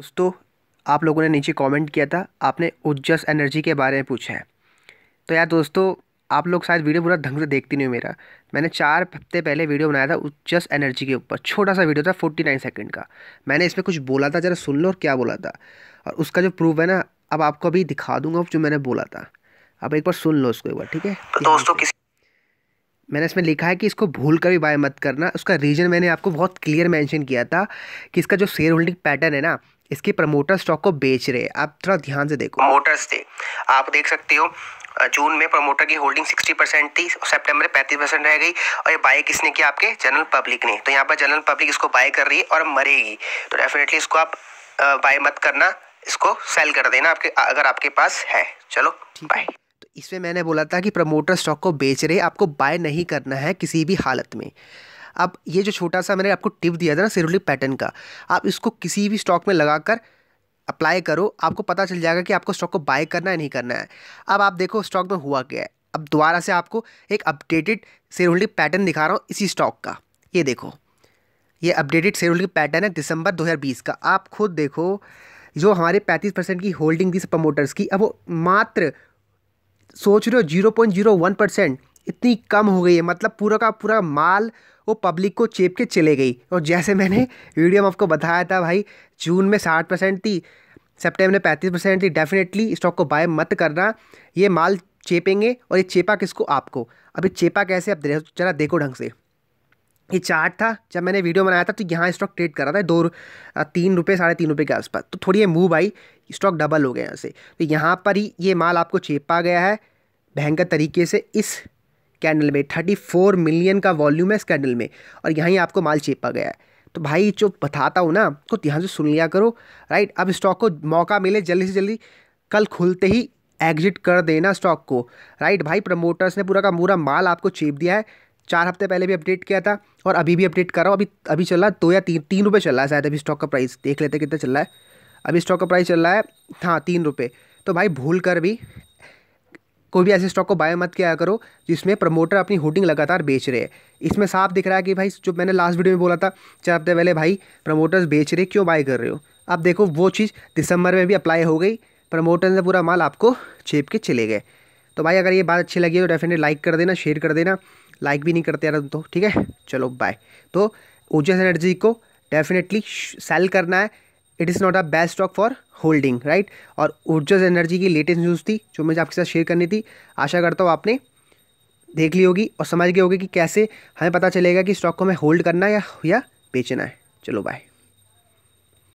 दोस्तों आप लोगों ने नीचे कमेंट किया था आपने उज्जस एनर्जी के बारे में पूछा है तो यार दोस्तों आप लोग शायद वीडियो पूरा ढंग से देखती नहीं हो मेरा मैंने चार हफ्ते पहले वीडियो बनाया था उज्जस एनर्जी के ऊपर छोटा सा वीडियो था फोर्टी नाइन सेकेंड का मैंने इसमें कुछ बोला था ज़रा सुन लो और क्या बोला था और उसका जो प्रूफ है ना अब आपको अभी दिखा दूंगा जो मैंने बोला था अब एक बार सुन लो उसको एक बार ठीक है तो हाँ, दोस्तों किसी मैंने इसमें लिखा है कि इसको भूल कर भी बाय मत करना उसका रीज़न मैंने आपको बहुत क्लियर मेंशन किया था कि इसका जो शेयर होल्डिंग पैटर्न है ना इसके प्रमोटर स्टॉक को बेच रहे हैं आप थोड़ा ध्यान से देखो प्रमोटर्स थे आप देख सकते हो जून में प्रमोटर की होल्डिंग 60 परसेंट थी सेप्टेम्बर में 35 परसेंट रह गई और ये बाय किसने किया आपके जनरल पब्लिक ने तो यहाँ पर जनरल पब्लिक इसको बाय कर रही है और मरेगी तो डेफिनेटली इसको आप बाय मत करना इसको सेल कर देना आपके अगर आपके पास है चलो बाय तो इसमें मैंने बोला था कि प्रमोटर स्टॉक को बेच रहे आपको बाय नहीं करना है किसी भी हालत में अब ये जो छोटा सा मैंने आपको टिप दिया था ना सिरुली पैटर्न का आप इसको किसी भी स्टॉक में लगाकर अप्लाई करो आपको पता चल जाएगा कि आपको स्टॉक को बाय करना है नहीं करना है अब आप देखो स्टॉक में हुआ क्या है अब दोबारा से आपको एक अपडेटेड शेयर होल्डिंग पैटर्न दिखा रहा हूँ इसी स्टॉक का ये देखो ये अपडेटेड शेयर होल्डिंग पैटर्न है दिसंबर 2020 का आप खुद देखो जो हमारे पैंतीस परसेंट की होल्डिंग थी प्रमोटर्स की अब वो मात्र सोच रहे हो zero point zero one percent इतनी कम हो गई है मतलब पूरा का पूरा माल वो पब्लिक को चेप के चले गई और जैसे मैंने वीडियो में आपको बताया था भाई जून में साठ परसेंट थी सेप्टेम्बर में पैंतीस परसेंट थी डेफिनेटली स्टॉक को बाय मत करना ये माल चेपेंगे और ये चेपा किसको आपको अभी चेपा कैसे अब जरा देखो ढंग से ये चार्ट था जब मैंने वीडियो बनाया था तो यहाँ स्टॉक ट्रेड कर रहा था दो तीन रुपये साढ़े तीन रुपये के आसपास तो थोड़ी ये मूव आई स्टॉक डबल हो गया यहाँ से तो यहाँ पर ही ये माल आपको चेपा गया है भयंकर तरीके से इस कैंडल में थर्टी फोर मिलियन का वॉल्यूम है इस कैंडल में और यहाँ ही आपको माल चेपा गया है तो भाई जो बताता हूँ ना तो ध्यान से सुन लिया करो राइट अब स्टॉक को मौका मिले जल्दी से जल्दी कल खुलते ही एग्जिट कर देना स्टॉक को राइट भाई प्रमोटर्स ने पूरा का पूरा माल आपको चेप दिया है चार हफ्ते पहले भी अपडेट किया था और अभी भी अपडेट कर रहा हूँ अभी अभी चल रहा है दो या तीन तीन रुपये चल रहा है शायद अभी स्टॉक का प्राइस देख लेते कितना चल रहा है अभी स्टॉक का प्राइस चल रहा है हाँ तीन रुपये तो भाई भूल कर भी कोई भी ऐसे स्टॉक को बाय मत किया करो जिसमें प्रमोटर अपनी होल्डिंग लगातार बेच रहे हैं इसमें साफ दिख रहा है कि भाई जो मैंने लास्ट वीडियो में बोला था चार हफ्ते पहले भाई प्रमोटर्स बेच रहे क्यों बाय कर रहे हो अब देखो वो चीज़ दिसंबर में भी अप्लाई हो गई प्रमोटर ने पूरा माल आपको छेप के चले गए तो भाई अगर ये बात अच्छी लगी तो डेफिनेटली लाइक कर देना शेयर कर देना लाइक भी नहीं करते यार तो ठीक है चलो बाय तो ऊर्जा एनर्जी को डेफिनेटली सेल करना है it is not a best stock for holding right और ऊर्जा एनर्जी की लेटेस्ट न्यूज़ थी जो मुझे आपके साथ शेयर करनी थी आशा करता हूँ आपने देख ली होगी और समझ गए होगी कि कैसे हमें पता चलेगा कि स्टॉक को हमें होल्ड करना है या, या बेचना है चलो बाय